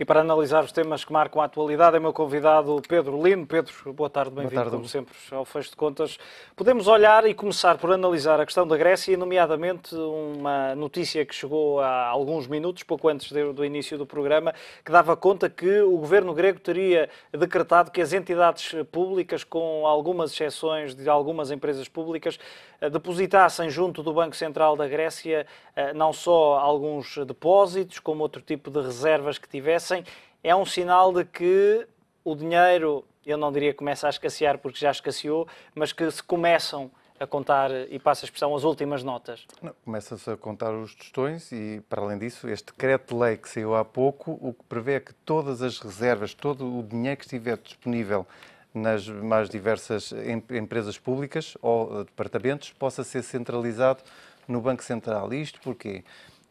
E para analisar os temas que marcam a atualidade, é meu convidado Pedro Lino. Pedro, boa tarde, bem-vindo, como sempre, ao fecho de contas. Podemos olhar e começar por analisar a questão da Grécia, e nomeadamente uma notícia que chegou há alguns minutos, pouco antes do início do programa, que dava conta que o governo grego teria decretado que as entidades públicas, com algumas exceções de algumas empresas públicas, eh, depositassem junto do Banco Central da Grécia eh, não só alguns depósitos, como outro tipo de reservas que tivessem Assim, é um sinal de que o dinheiro, eu não diria que começa a escassear porque já escasseou, mas que se começam a contar, e passa a expressão, as últimas notas. Começa-se a contar os tostões e, para além disso, este decreto-lei que saiu há pouco, o que prevê é que todas as reservas, todo o dinheiro que estiver disponível nas mais diversas empresas públicas ou departamentos, possa ser centralizado no Banco Central. Isto porquê?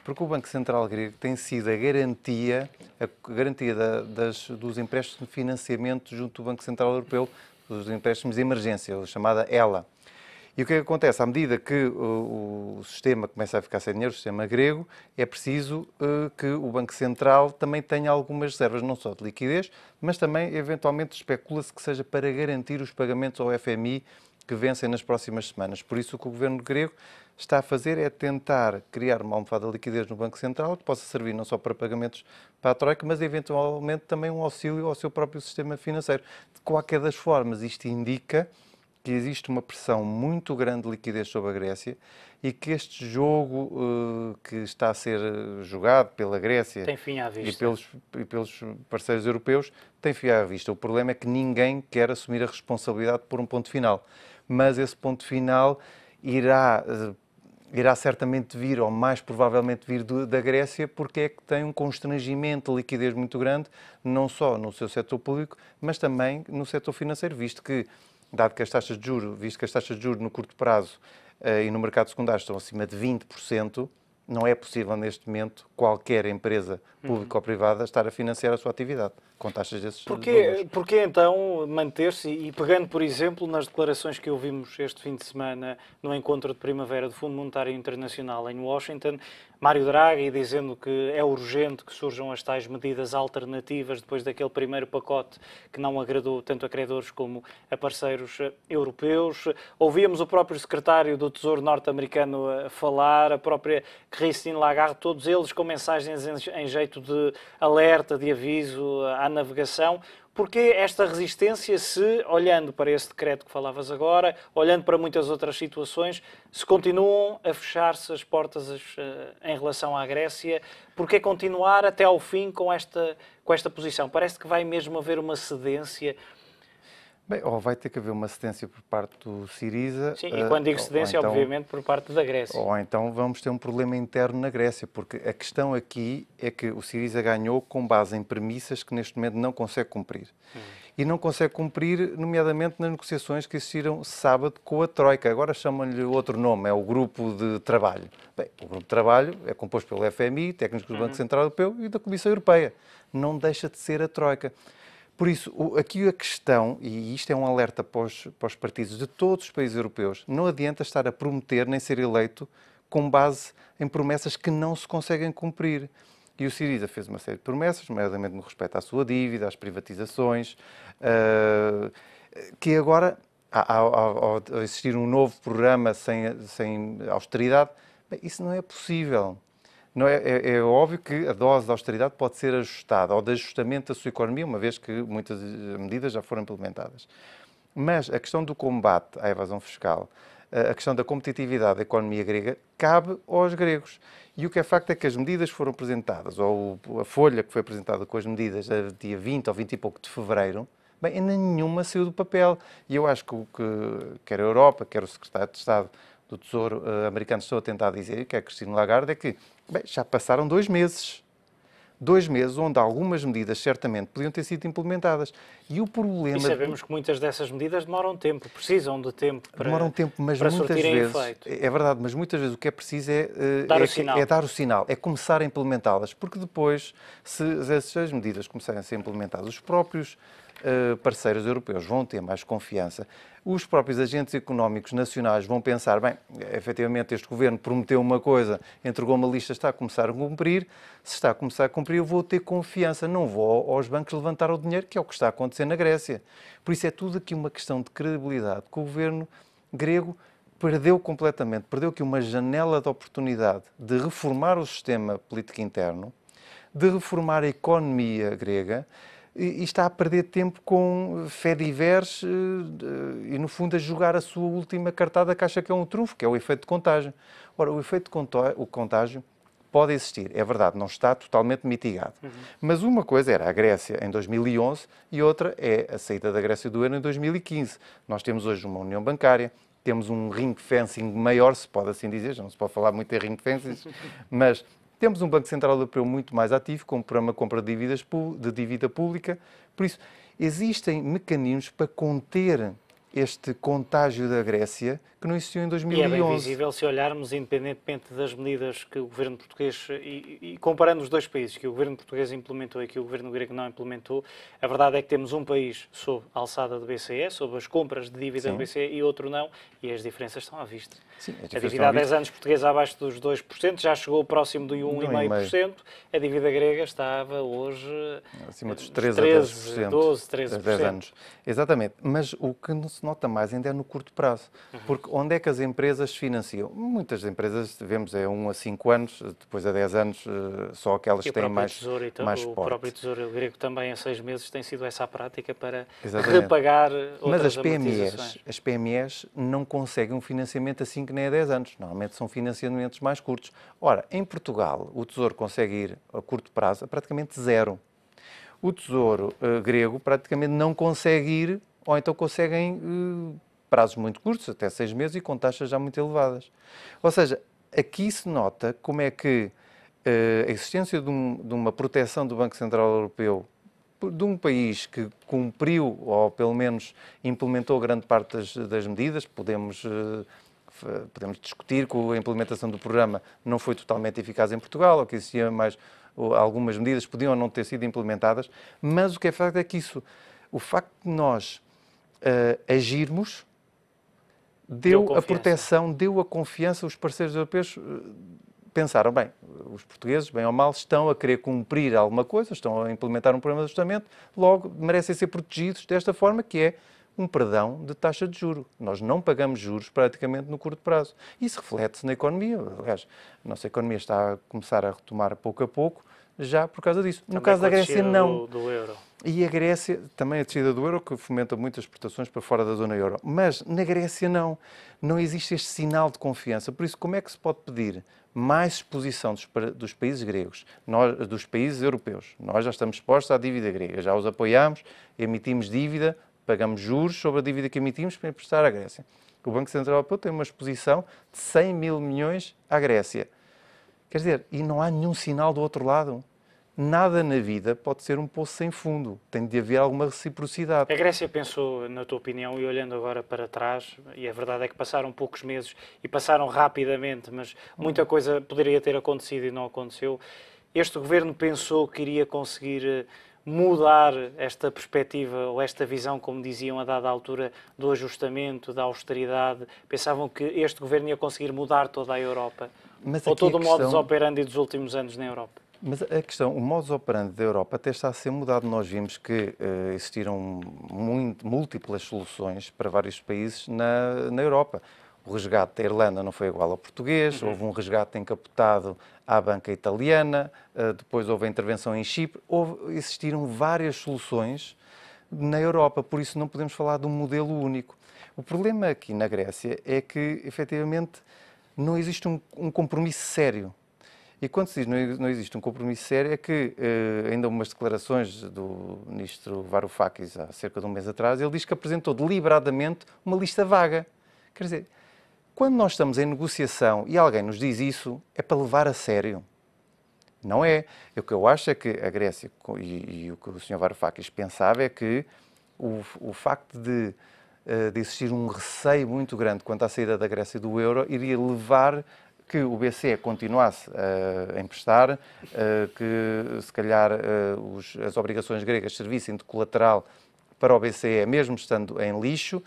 Porque o Banco Central Grego tem sido a garantia, a garantia da, das, dos empréstimos de financiamento junto do Banco Central Europeu, dos empréstimos de emergência, a chamada ELA. E o que, é que acontece? À medida que o sistema começa a ficar sem dinheiro, o sistema grego, é preciso uh, que o Banco Central também tenha algumas reservas, não só de liquidez, mas também, eventualmente, especula-se que seja para garantir os pagamentos ao FMI que vencem nas próximas semanas. Por isso, o que o governo grego está a fazer é tentar criar uma almofada de liquidez no Banco Central que possa servir não só para pagamentos para a Troika, mas eventualmente também um auxílio ao seu próprio sistema financeiro. De qualquer das formas, isto indica que existe uma pressão muito grande de liquidez sobre a Grécia e que este jogo uh, que está a ser jogado pela Grécia e pelos, e pelos parceiros europeus tem fim à vista. O problema é que ninguém quer assumir a responsabilidade por um ponto final mas esse ponto final irá eh, irá certamente vir, ou mais provavelmente vir do, da Grécia, porque é que tem um constrangimento de liquidez muito grande, não só no seu setor público, mas também no setor financeiro, visto que, dado que as taxas de juros, visto que as taxas de juros no curto prazo uh, e no mercado secundário estão acima de 20%, não é possível neste momento qualquer empresa uhum. pública uhum. ou privada estar a financiar a sua atividade com taxas desses porque porque então manter-se, e pegando, por exemplo, nas declarações que ouvimos este fim de semana no encontro de primavera do Fundo Monetário Internacional em Washington, Mário Draghi dizendo que é urgente que surjam as tais medidas alternativas depois daquele primeiro pacote que não agradou tanto a credores como a parceiros eh, europeus. Ouvíamos o próprio secretário do Tesouro norte-americano eh, falar, a própria Christine Lagarde, todos eles como mensagens em jeito de alerta, de aviso à navegação. Porque esta resistência se, olhando para esse decreto que falavas agora, olhando para muitas outras situações, se continuam a fechar-se as portas eh, em relação à Grécia? que continuar até ao fim com esta, com esta posição? Parece que vai mesmo haver uma cedência Bem, ou vai ter que haver uma cedência por parte do Siriza. Sim, e eh, quando digo cedência, então, obviamente por parte da Grécia. Ou então vamos ter um problema interno na Grécia, porque a questão aqui é que o Siriza ganhou com base em premissas que neste momento não consegue cumprir. Hum. E não consegue cumprir, nomeadamente nas negociações que existiram sábado com a Troika. Agora chamam-lhe outro nome, é o Grupo de Trabalho. Bem, o Grupo de Trabalho é composto pelo FMI, técnicos do hum. Banco Central Europeu e da Comissão Europeia. Não deixa de ser a Troika. Por isso, aqui a questão, e isto é um alerta para os, para os partidos de todos os países europeus, não adianta estar a prometer nem ser eleito com base em promessas que não se conseguem cumprir. E o Siriza fez uma série de promessas, nomeadamente no respeito à sua dívida, às privatizações, uh, que agora, ao, existir um novo programa sem, sem austeridade, bem, isso não é possível. Não é, é, é, óbvio que a dose de austeridade pode ser ajustada ou de ajustamento da sua economia, uma vez que muitas eh, medidas já foram implementadas. Mas a questão do combate à evasão fiscal, eh, a questão da competitividade da economia grega, cabe aos gregos. E o que é facto é que as medidas foram apresentadas, ou a folha que foi apresentada com as medidas dia 20 ou 20 e pouco de fevereiro, bem, ainda nenhuma saiu do papel. E eu acho que o que quer a Europa, quer o secretário de Estado do Tesouro eh, americano estão a tentar dizer, que é Cristina Lagarde, é que Bem, já passaram dois meses. Dois meses onde algumas medidas certamente podiam ter sido implementadas. E o problema. E sabemos que muitas dessas medidas demoram tempo, precisam de tempo para. Demoram tempo, mas muitas vezes. É, é verdade, mas muitas vezes o que é preciso é, eh, é dar, é, o sinal. é dar o sinal, é começar a implementá-las, porque depois, se essas medidas começarem a ser implementadas, os próprios Uh, parceiros europeus vão ter mais confiança. Os próprios agentes económicos nacionais vão pensar: bem, efetivamente, este governo prometeu uma coisa, entregou uma lista, está a começar a cumprir. Se está a começar a cumprir, eu vou ter confiança, não vou aos bancos levantar o dinheiro, que é o que está a acontecer acontecer na Grécia. Por isso é tudo aqui uma questão de credibilidade que o governo grego perdeu completamente, perdeu aqui uma janela de oportunidade de reformar o sistema político interno, de reformar a economia grega e, está a perder tempo com fé divers eh, e, no fundo, a jogar a sua última cartada que acha que é um trunfo, que é o efeito de contágio. Ora, o efeito de contágio pode existir. É verdade, não está totalmente mitigado. Uhum. Mas uma coisa era a Grécia em 2011 e outra é a saída da Grécia do euro em 2015. Nós temos hoje uma união bancária, temos um ring fencing maior, se pode assim dizer, já não se pode falar muito em ring fencing, mas temos um Banco Central Europeu muito mais ativo, com um programa de compra de, dívidas, de dívida pública. Por isso, existem mecanismos para conter este contágio da Grécia que não existiu em 2011. E é bem visível se olharmos, independentemente das medidas que o governo português, e, e, comparando os dois países, que o governo português implementou e que o governo grego não implementou, a verdade é que temos um país sob a alçada do BCE, sob as compras de dívida Sim. do BCE, e outro não, e as diferenças estão à vista. Sim, a dívida há 10 anos portuguesa abaixo dos 2%, já chegou próximo de 1,5%, a dívida grega estava hoje acima dos 13, 13 12, 13%. 10 anos. Exatamente, mas o que não se nota mais ainda é no curto prazo. Uhum. Porque onde é que as empresas financiam? Muitas empresas, vemos, é 1 um a 5 anos, depois a 10 anos, eh, só aquelas que têm mais tesouro, então, mais O porte. próprio Tesouro Grego também, a 6 meses, tem sido essa a prática para Exatamente. repagar Mas as PMEs, as PMEs não conseguem um financiamento assim que nem a 10 anos. Normalmente são financiamentos mais curtos. Ora, em Portugal, o Tesouro consegue ir a curto prazo a praticamente zero o Tesouro uh, grego praticamente não consegue ir ou então conseguem eh, prazos muito curtos, até seis meses, e com taxas já muito elevadas. Ou seja, aqui se nota como é que eh, a existência de, um, de uma proteção do Banco Central Europeu de um país que cumpriu, ou pelo menos implementou grande parte das, das medidas, podemos, eh, podemos discutir que a implementação do programa não foi totalmente eficaz em Portugal, ou que existiam mais algumas medidas podiam ou não ter sido implementadas, mas o que é facto é que isso, o facto de nós uh, agirmos, deu, deu a proteção, deu a confiança, os parceiros europeus eh, pensaram, bem, os portugueses, bem ou mal, estão a querer cumprir alguma coisa, estão a implementar um programa de ajustamento, logo merecem ser protegidos desta forma que é um perdão de taxa de juro. Nós não pagamos juros praticamente no curto prazo. Isso reflete-se na economia. Aliás, a nossa economia está a começar a retomar pouco a pouco já por causa disso. No caso da Grécia, não. Do, do euro. E a Grécia, também a descida do euro, que fomenta muitas exportações para fora da zona euro. Mas na Grécia não. Não existe este sinal de confiança. Por isso, como é que se pode pedir mais exposição dos, dos países gregos, nós, dos países europeus? Nós já estamos expostos à dívida grega, já os apoiamos, emitimos dívida, pagamos juros sobre a dívida que emitimos para emprestar à Grécia. O Banco Central Europeu tem uma exposição de 100 mil milhões à Grécia. Quer dizer, e não há nenhum sinal do outro lado nada na vida pode ser um poço sem fundo. Tem de haver alguma reciprocidade. A Grécia pensou, na tua opinião, e olhando agora para trás, e a verdade é que passaram poucos meses e passaram rapidamente, mas muita coisa poderia ter acontecido e não aconteceu. Este governo pensou que iria conseguir eh, mudar esta perspectiva ou esta visão, como diziam a dada altura, do ajustamento, da austeridade? Pensavam que este governo ia conseguir mudar toda a Europa? Mas ou todo o modo de operandi dos últimos anos na Europa? Mas a questão, o modus operandi da Europa até está a ser mudado. Nós vimos que uh, existiram muito, múltiplas soluções para vários países na, na Europa. O resgate da Irlanda não foi igual ao português, uhum. houve um resgate encapotado à banca italiana, uh, depois houve a intervenção em Chipre. Houve, existiram várias soluções na Europa, por isso não podemos falar de um modelo único. O problema aqui na Grécia é que, efetivamente, não existe um, um compromisso sério e quando se diz não, não existe um compromisso sério, é que eh, ainda umas declarações do ministro Varoufakis há cerca de um mês atrás, ele diz que apresentou deliberadamente uma lista vaga. Quer dizer, quando nós estamos em negociação e alguém nos diz isso, é para levar a sério. Não é. O que eu acho é que a Grécia e, e o que o senhor Varoufakis pensava é que o, o facto de, eh, de existir um receio muito grande quanto à saída da Grécia do euro iria levar que o BCE continuasse a emprestar, que se calhar as obrigações gregas servissem de colateral para o BCE, mesmo estando em lixo,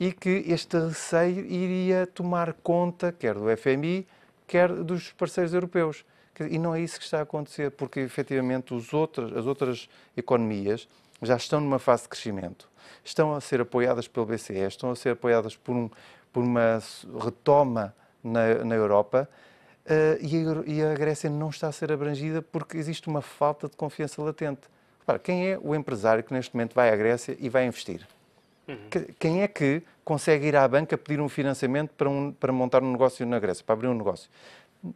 e que este receio iria tomar conta, quer do FMI, quer dos parceiros europeus. E não é isso que está a acontecer, porque efetivamente outros, as outras economias já estão numa fase de crescimento, estão a ser apoiadas pelo BCE, estão a ser apoiadas por, um, por uma retoma na, na Europa. Uh, e, a, e, a, Grécia não está a ser abrangida porque existe uma falta de confiança latente. Repara, quem é o empresário que neste momento vai à Grécia e vai investir? Uhum. Que, quem é que consegue ir à banca pedir um financiamento para, um, para montar um negócio na Grécia, para abrir um negócio?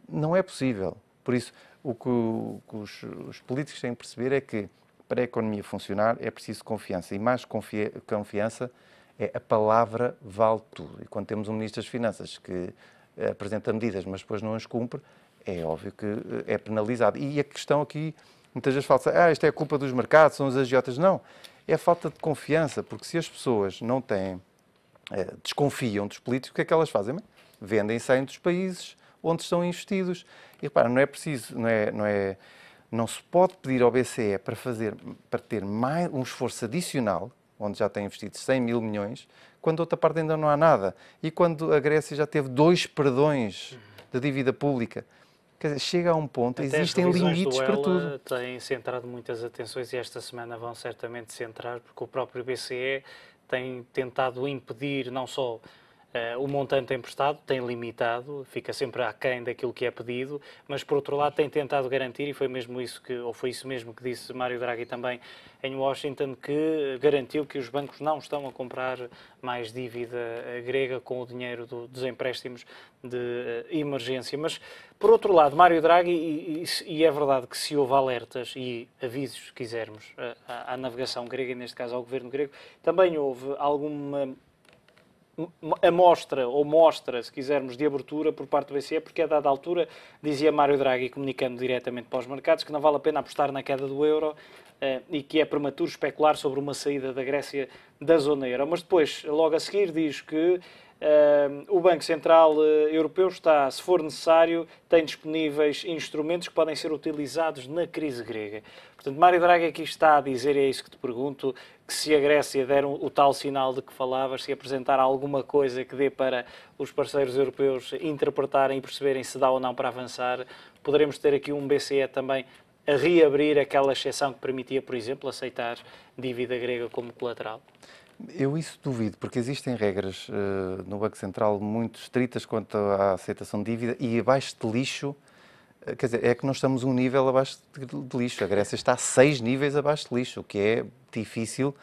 Não é possível. Por isso, o que, o, que os, os, políticos têm que perceber é que para a economia funcionar é preciso confiança. E mais confia, confiança é a palavra vale tudo. E quando temos um Ministro das Finanças que eh, apresenta medidas, mas depois não as cumpre, é óbvio que eh, é penalizado. E a questão aqui, muitas vezes fala-se, ah, isto é culpa dos mercados, são os agiotas. Não, é falta de confiança, porque se as pessoas não têm, eh, desconfiam dos políticos, o que é que elas fazem? Vendem e saem dos países onde estão investidos. E repara, não é preciso, não é, não é, não se pode pedir ao BCE para fazer, para ter mais um esforço adicional, onde já tem investido 100 mil milhões, quando outra parte ainda não há nada. E quando a Grécia já teve dois perdões da dívida pública. Quer dizer, chega a um ponto, Até existem limites para tudo. Tem centrado muitas atenções e esta semana vão certamente centrar, porque o próprio BCE tem tentado impedir não só Uh, o montante é emprestado tem limitado, fica sempre aquém daquilo que é pedido, mas por outro lado tem tentado garantir, e foi mesmo isso que, ou foi isso mesmo que disse Mário Draghi também em Washington, que garantiu que os bancos não estão a comprar mais dívida eh, grega com o dinheiro do, dos empréstimos de uh, emergência. Mas por outro lado, Mário Draghi, e, e, e, é verdade que se houve alertas e avisos, se quisermos, à, à navegação grega, e neste caso ao governo grego, também houve alguma a mostra ou mostra, se quisermos, de abertura por parte do BCE, porque a dada altura dizia Mário Draghi, comunicando diretamente para os mercados, que não vale a pena apostar na queda do euro eh, e que é prematuro especular sobre uma saída da Grécia da zona euro. Mas depois, logo a seguir, diz que Uh, o Banco Central uh, Europeu está, se for necessário, tem disponíveis instrumentos que podem ser utilizados na crise grega. Portanto, Mário Draghi aqui está a dizer, é isso que te pergunto, que se a Grécia der o tal sinal de que falavas, se apresentar alguma coisa que dê para os parceiros europeus interpretarem e perceberem se dá ou não para avançar, poderemos ter aqui um BCE também a reabrir aquela exceção que permitia, por exemplo, aceitar dívida grega como colateral? Eu isso duvido, porque existem regras uh, no Banco Central muito estritas quanto à aceitação de dívida e abaixo de lixo eh, quer dizer, é que nós estamos um nível abaixo de, lixo. A Grécia está a seis níveis abaixo de lixo, o que é difícil.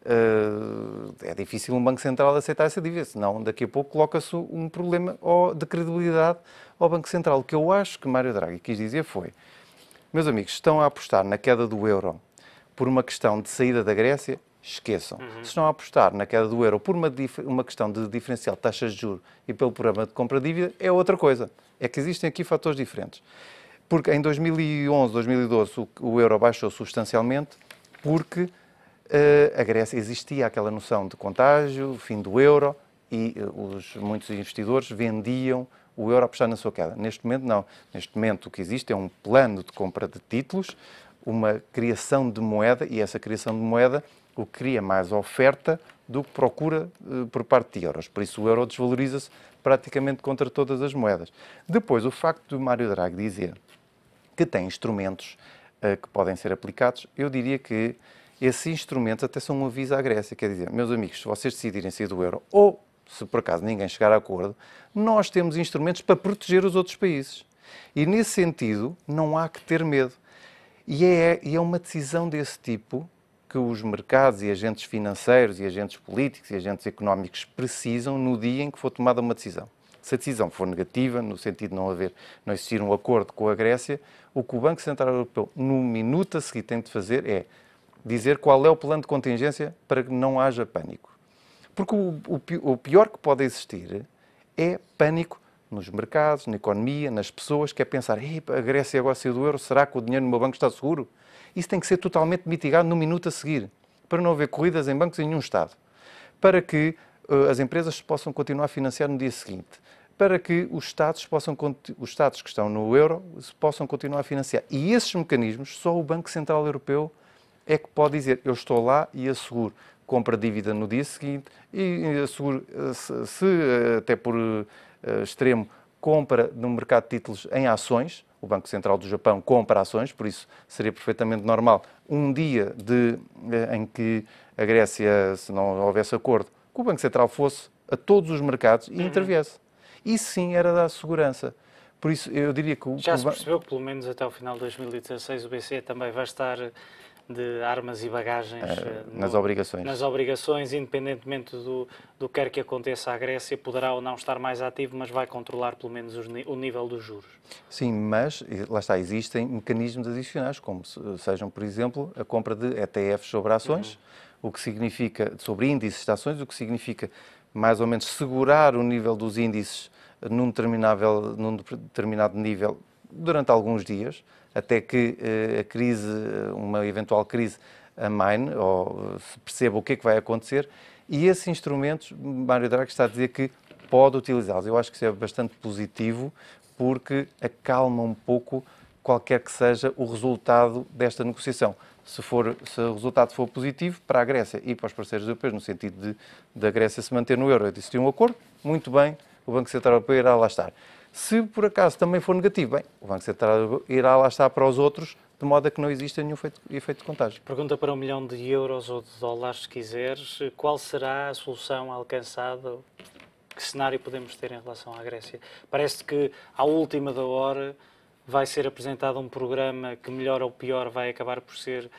Uh, é difícil um Banco Central aceitar essa dívida, senão daqui a pouco coloca-se um problema de credibilidade ao Banco Central. O que eu acho que Mário Draghi quis dizer foi: meus amigos, estão a apostar na queda do euro por uma questão de saída da Grécia? Esqueçam. Uhum. Se estão a apostar na queda do euro por uma, uma questão de diferencial de taxas de juros e pelo programa de compra de dívida, é outra coisa. É que existem aqui fatores diferentes. Porque em 2011, 2012, o, o euro baixou substancialmente porque eh, a Grécia existia aquela noção de contágio, fim do euro, e eh, os, muitos investidores vendiam o euro a puxar na sua queda. Neste momento, não. Neste momento, o que existe é um plano de compra de títulos, uma criação de moeda, e essa criação de moeda o que cria mais oferta do que procura eh, por parte de euros. Por isso, o euro desvaloriza-se praticamente contra todas as moedas. Depois, o facto de Mário Draghi dizer que tem instrumentos uh, que podem ser aplicados, eu diria que esses instrumentos até são um aviso à Grécia, quer dizer, meus amigos, se vocês decidirem sair do euro ou se por acaso ninguém chegar a acordo, nós temos instrumentos para proteger os outros países. E nesse sentido, não há que ter medo. E é, e é uma decisão desse tipo que os mercados e agentes financeiros e agentes políticos e agentes económicos precisam no dia em que for tomada uma decisão. Se a decisão for negativa, no sentido de não haver, não existir um acordo com a Grécia, o que o Banco Central Europeu, no minuto a seguir, tem de fazer é dizer qual é o plano de contingência para que não haja pânico. Porque o, pior que pode existir é pânico nos mercados, na economia, nas pessoas, que é pensar, a Grécia agora saiu do euro, será que o dinheiro no meu banco está seguro? Isso tem que ser totalmente mitigado no minuto a seguir, para não haver corridas em bancos em nenhum Estado, para que uh, as empresas possam continuar a financiar no dia seguinte, para que os Estados, possam, os Estados que estão no euro possam continuar a financiar. E esses mecanismos só o Banco Central Europeu é que pode dizer eu estou lá e asseguro compra dívida no dia seguinte e asseguro eh, se, se eh, até por uh, extremo compra no mercado de títulos em ações, o Banco Central do Japão compra ações, por isso seria perfeitamente normal um dia de, em que a Grécia, se não houvesse acordo, que o Banco Central fosse a todos os mercados e uhum. interviesse. Isso sim era da segurança. Por isso, eu diria que... O, Já se percebeu que, pelo menos até o final de 2016, o BCE também vai estar de armas e bagagens é, nas, no, obrigações. nas obrigações, independentemente do, do que quer que aconteça à Grécia, poderá ou não estar mais ativo, mas vai controlar pelo menos os, o nível dos juros. Sim, mas lá está, existem mecanismos adicionais, como se, sejam, por exemplo, a compra de ETFs sobre ações, uhum. o que significa, sobre índices de ações, o que significa mais ou menos segurar o nível dos índices num, num determinado nível durante alguns dias, até que eh, a crise, uma eventual crise, amine ou se perceba o que é que vai acontecer. E esses instrumentos, Mário Draghi está a dizer que pode utilizá-los. Eu acho que isso é bastante positivo porque acalma um pouco qualquer que seja o resultado desta negociação. Se, for, se o resultado for positivo para a Grécia e para os parceiros europeus, no sentido de da Grécia se manter no euro e que um acordo, muito bem, o Banco Central Europeu irá lá estar. Se por acaso também for negativo, bem, o Banco Central irá lá estar para os outros, de modo a que não exista nenhum efeito, efeito de contágio. Pergunta para um milhão de euros ou de dólares, se quiseres, qual será a solução alcançada? Que cenário podemos ter em relação à Grécia? Parece que, à última da hora, vai ser apresentado um programa que, melhor ou pior, vai acabar por ser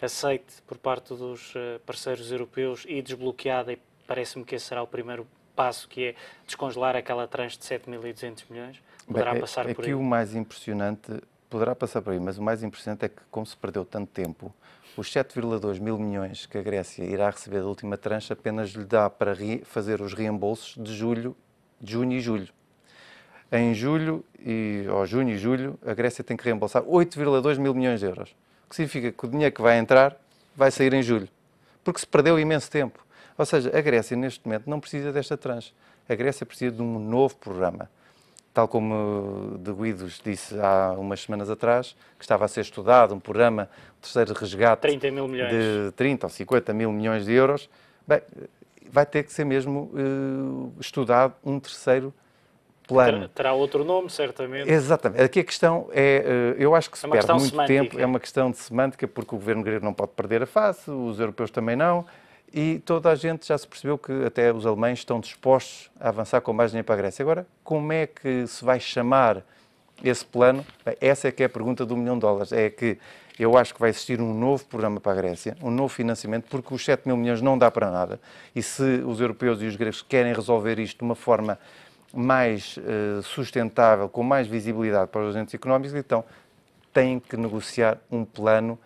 aceite por parte dos eh, parceiros europeus e desbloqueado, e parece-me que esse será o primeiro passo que é descongelar aquela tranche de 7.200 milhões? Poderá Bem, é passar é, por aqui o mais impressionante, poderá passar por aí, mas o mais impressionante é que, como se perdeu tanto tempo, os 7,2 mil milhões que a Grécia irá receber da última tranche apenas lhe dá para fazer os reembolsos de julho, de junho e julho. Em julho, e, ou junho e julho, a Grécia tem que reembolsar 8,2 mil milhões de euros. O que significa que o dinheiro que vai entrar vai sair em julho. Porque se perdeu imenso tempo. Ou seja, a Grécia, neste momento, não precisa desta tranche. A Grécia precisa de um novo programa. Tal como de Guidos disse há umas semanas atrás, que estava a ser estudado um programa de terceiro resgate 30 de 30 ou 50 mil milhões de euros, bem, vai ter que ser mesmo uh, estudado um terceiro plano. Terá outro nome, certamente. Exatamente. Aqui a questão é, eh, eu acho que se é perde muito semântica. tempo, é uma questão de semântica, porque o governo grego não pode perder a face, os europeus também não, e toda a gente já se percebeu que até os alemães estão dispostos a avançar com mais dinheiro para a Grécia. Agora, como é que se vai chamar esse plano? Bem, essa é que é a pergunta do milhão de dólares. É que eu acho que vai existir um novo programa para a Grécia, um novo financiamento, porque os 7 mil milhões não dá para nada. E se os europeus e os gregos querem resolver isto de uma forma mais uh, sustentável, com mais visibilidade para os agentes económicos, então têm que negociar um plano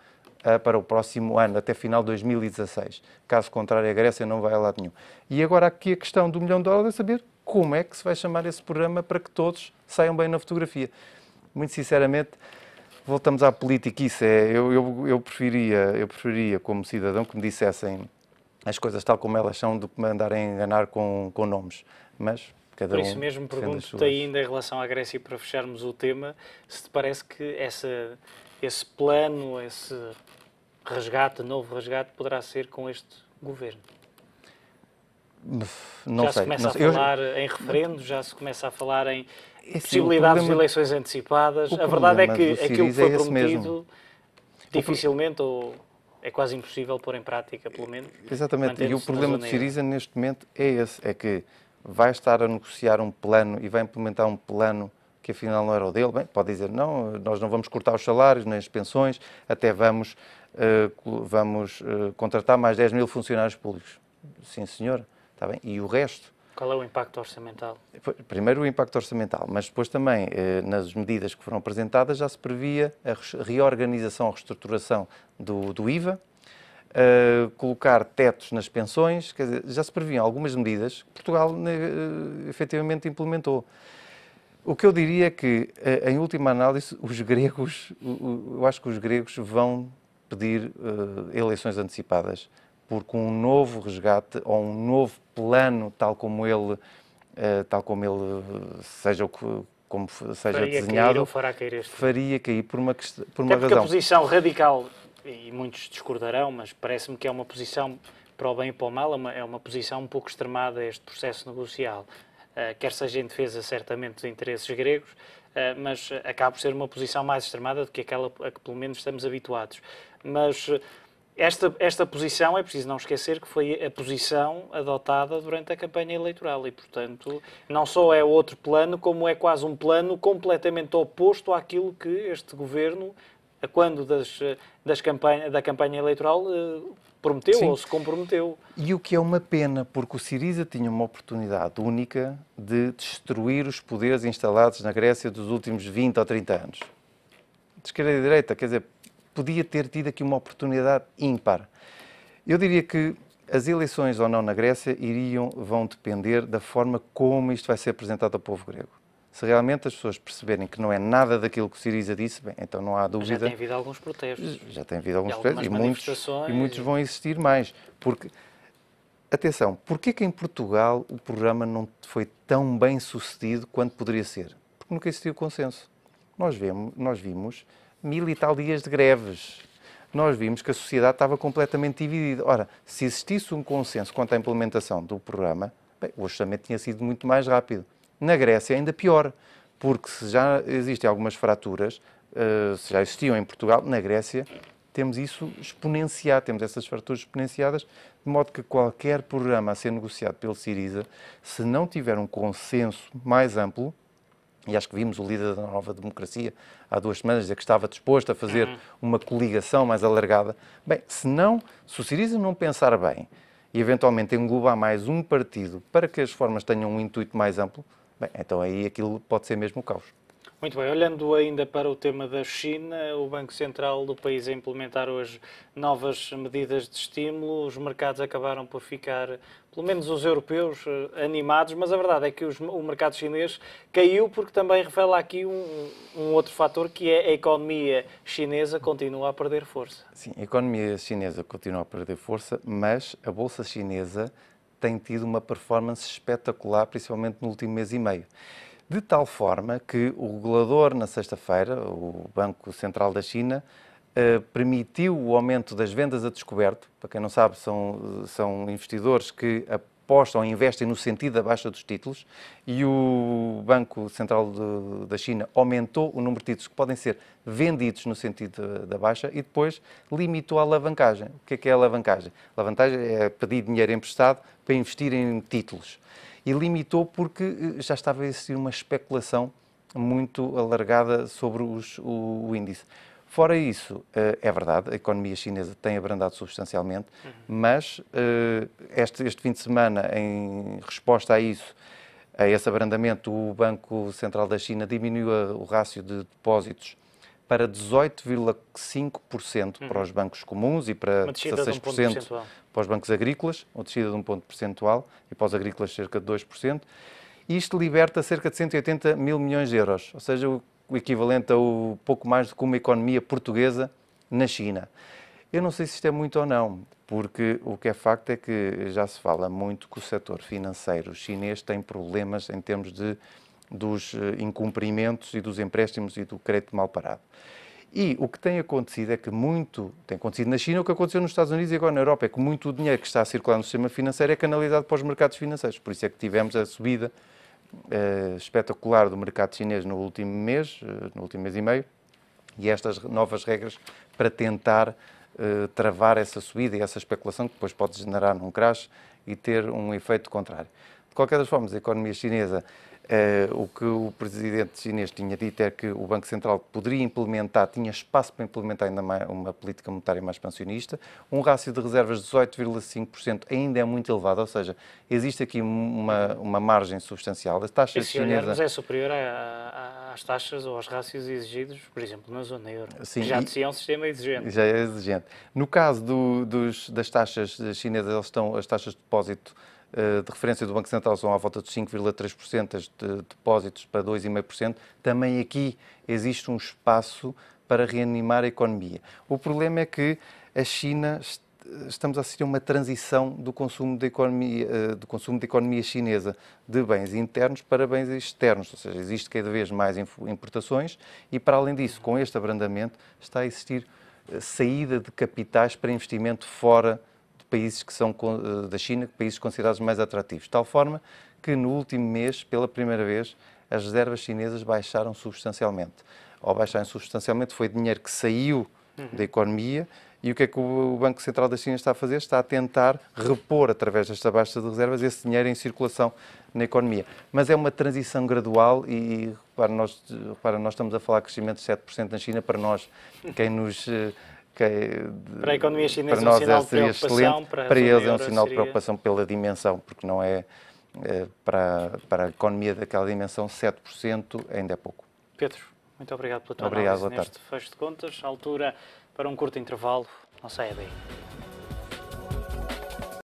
eh, para o próximo ano, até final de 2016. Caso contrário, a Grécia não vai a lado nenhum. E agora aqui a questão do milhão de dólares é saber como é que se vai chamar esse programa para que todos saiam bem na fotografia. Muito sinceramente, voltamos à política. Isso é, eu, eu, eu, preferia, eu preferia, como cidadão, que me dissessem as coisas tal como elas são, do que me andarem a enganar com, com nomes. Mas Cada Por isso um mesmo pergunto-te ainda em relação à Grécia, para fecharmos o tema, se te parece que essa, esse plano, esse resgate, novo resgate, poderá ser com este governo? Não já sei. se começa a falar eu... em referendo, já se começa a falar em é assim, possibilidades problema... de eleições antecipadas. O a verdade é que aquilo que foi é prometido, dificilmente ou é quase impossível pôr em prática, pelo menos. Exatamente. E o problema do Siriza neste momento é esse, é que vai estar a negociar um plano e vai implementar um plano que afinal não era o dele, bem, pode dizer não, nós não vamos cortar os salários nem as pensões, até vamos, uh, vamos uh, contratar mais 10 mil funcionários públicos. Sim, senhor, está bem. E o resto? Qual é o impacto orçamental? Primeiro o impacto orçamental, mas depois também eh, nas medidas que foram apresentadas já se previa a reorganização, a reestruturação do, do IVA, eh, colocar tetos nas pensões, quer dizer, já se previam algumas medidas que Portugal eh, efetivamente implementou. O que eu diria é que, eh, em última análise, os gregos, eu acho que os gregos vão pedir uh, eleições antecipadas, porque um novo resgate ou um novo plano, tal como ele, uh, tal como ele seja o que como seja faria desenhado, cair ou fará cair este. faria cair por uma, por uma razão. a posição radical, e muitos discordarão, mas parece-me que é uma posição para o bem e para o mal, é uma, é uma posição um pouco extremada a este processo negocial. Eh, quer seja em defesa certamente dos interesses gregos, eh, mas acaba por ser uma posição mais extremada do que aquela a que pelo menos estamos habituados. Mas eh, esta, esta posição, é preciso não esquecer que foi a posição adotada durante a campanha eleitoral e, portanto, não só é outro plano, como é quase um plano completamente oposto àquilo que este governo quando das, das campanha, da campanha eleitoral eh, prometeu Sim. ou se comprometeu. E o que é uma pena, porque o Siriza tinha uma oportunidade única de destruir os poderes instalados na Grécia dos últimos 20 ou 30 anos. De esquerda e direita, quer dizer, podia ter tido aqui uma oportunidade ímpar. Eu diria que as eleições ou não na Grécia iriam, vão depender da forma como isto vai ser apresentado ao povo grego se realmente as pessoas perceberem que não é nada daquilo que o Siriza disse, bem, então não há dúvida. Mas já tem havido alguns protestos. Já tem havido alguns protestos e muitos, e muitos vão existir mais. Porque, atenção, porquê que em Portugal o programa não foi tão bem sucedido quanto poderia ser? Porque nunca existiu consenso. Nós, vemos, nós vimos mil e tal dias de greves. Nós vimos que a sociedade estava completamente dividida. Ora, se existisse um consenso quanto à implementação do programa, bem, o orçamento tinha sido muito mais rápido. Na Grécia ainda pior, porque se já existem algumas fraturas, uh, se já existiam em Portugal, na Grécia temos isso exponenciado, temos essas fraturas exponenciadas, de modo que qualquer programa a ser negociado pelo Siriza, se não tiver um consenso mais amplo, e acho que vimos o líder da Nova Democracia há duas semanas dizer que estava disposto a fazer uhum. uma coligação mais alargada. Bem, se não, se o Siriza não pensar bem e eventualmente englobar mais um partido para que as formas tenham um intuito mais amplo, Bem, então aí aquilo pode ser mesmo o caos. Muito bem, olhando ainda para o tema da China, o Banco Central do país a implementar hoje novas medidas de estímulo, os mercados acabaram por ficar, pelo menos os europeus, eh, animados, mas a verdade é que os, o mercado chinês caiu porque também revela aqui um, um outro fator que é a economia chinesa continua a perder força. Sim, a economia chinesa continua a perder força, mas a Bolsa Chinesa tem tido uma performance espetacular, principalmente no último mês e meio. De tal forma que o regulador, na sexta-feira, o Banco Central da China, eh, permitiu o aumento das vendas a descoberto. Para quem não sabe, são, são investidores que apostam, investem no sentido da baixa dos títulos e o Banco Central de, da China aumentou o número de títulos que podem ser vendidos no sentido da baixa e depois limitou a alavancagem. O que é que é a alavancagem? A alavancagem é pedir dinheiro emprestado para investir em títulos. E limitou porque eh, já estava a existir uma especulação muito alargada sobre os, o, o índice. Fora isso, eh, é verdade, a economia chinesa tem abrandado substancialmente, uhum. mas eh, este, este fim de semana, em resposta a isso, a esse abrandamento, o Banco Central da China diminuiu o rácio de depósitos para 18,5% uhum. para os uhum. bancos comuns e para 16% um para os bancos agrícolas, uma descida de um ponto percentual, e para os agrícolas cerca de 2%. Isto liberta cerca de 180 mil milhões de euros, ou seja, o o equivalente a pouco mais do que uma economia portuguesa na China. Eu não sei se isto é muito ou não, porque o que é facto é que já se fala muito que o setor financeiro chinês tem problemas em termos de, dos eh, incumprimentos e dos empréstimos e do crédito mal parado. E o que tem acontecido é que muito, tem acontecido na China, o que aconteceu nos Estados Unidos e agora na Europa, é que muito o dinheiro que está a circular no sistema financeiro é canalizado para os mercados financeiros. Por isso é que tivemos a subida uh, espetacular do mercado chinês no último mês, uh, no último mês e meio, e estas novas regras para tentar eh, travar essa subida e essa especulação que depois pode generar num crash e ter um efeito contrário. De qualquer das formas, a economia chinesa Uh, o que o presidente chinês tinha dito é que o Banco Central poderia implementar, tinha espaço para implementar ainda mais, uma política monetária mais expansionista. Um rácio de reservas de 18,5% ainda é muito elevado, ou seja, existe aqui uma, uma margem substancial. as taxas e se chinesa... é superior a, a, às taxas ou aos rácios exigidos, por exemplo, na zona euro. Sim, já de si é um sistema exigente. Já é exigente. No caso do, dos, das taxas chinesas, elas estão, as taxas de depósito eh, de referência do Banco Central são à volta de 5,3%, de depósitos para 2,5%, também aqui existe um espaço para reanimar a economia. O problema é que a China estamos a assistir a uma transição do consumo da economia, eh, do consumo da economia chinesa de bens internos para bens externos, ou seja, existe cada vez mais importações e para além disso, com este abrandamento, está a existir eh, saída de capitais para investimento fora de países que são eh, da China, países considerados mais atrativos. De tal forma que no último mês, pela primeira vez, as reservas chinesas baixaram substancialmente. Ao baixarem substancialmente, foi dinheiro que saiu uhum. da economia e o que é que o Banco Central da China está a fazer? Está a tentar repor, através desta baixa de reservas, esse dinheiro em circulação na economia. Mas é uma transição gradual e, para nós, repara, nós estamos a falar de crescimento de 7% na China. Para nós, quem nos eh, que é, para a economia chinesa para nós é um seria excelente, para, para eles é um sinal seria... de preocupação pela dimensão, porque não é, é para, para a economia daquela dimensão 7% ainda é pouco. Pedro, muito obrigado pela tua obrigado, análise neste tarde. fecho de contas. Altura para um curto intervalo, não saia daí.